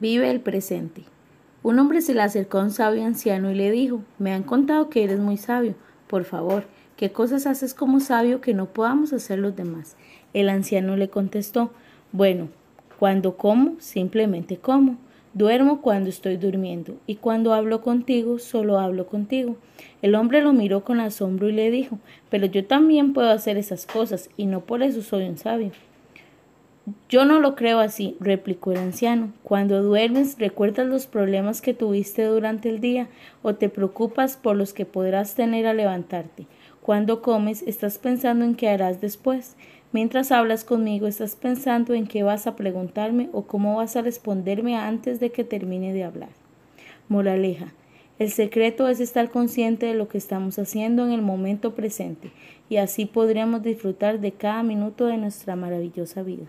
Vive el presente. Un hombre se le acercó a un sabio anciano y le dijo, me han contado que eres muy sabio, por favor, ¿qué cosas haces como sabio que no podamos hacer los demás? El anciano le contestó, bueno, cuando como, simplemente como. Duermo cuando estoy durmiendo, y cuando hablo contigo, solo hablo contigo. El hombre lo miró con asombro y le dijo, pero yo también puedo hacer esas cosas, y no por eso soy un sabio. Yo no lo creo así, replicó el anciano. Cuando duermes recuerdas los problemas que tuviste durante el día o te preocupas por los que podrás tener al levantarte. Cuando comes estás pensando en qué harás después. Mientras hablas conmigo estás pensando en qué vas a preguntarme o cómo vas a responderme antes de que termine de hablar. Moraleja. El secreto es estar consciente de lo que estamos haciendo en el momento presente y así podríamos disfrutar de cada minuto de nuestra maravillosa vida.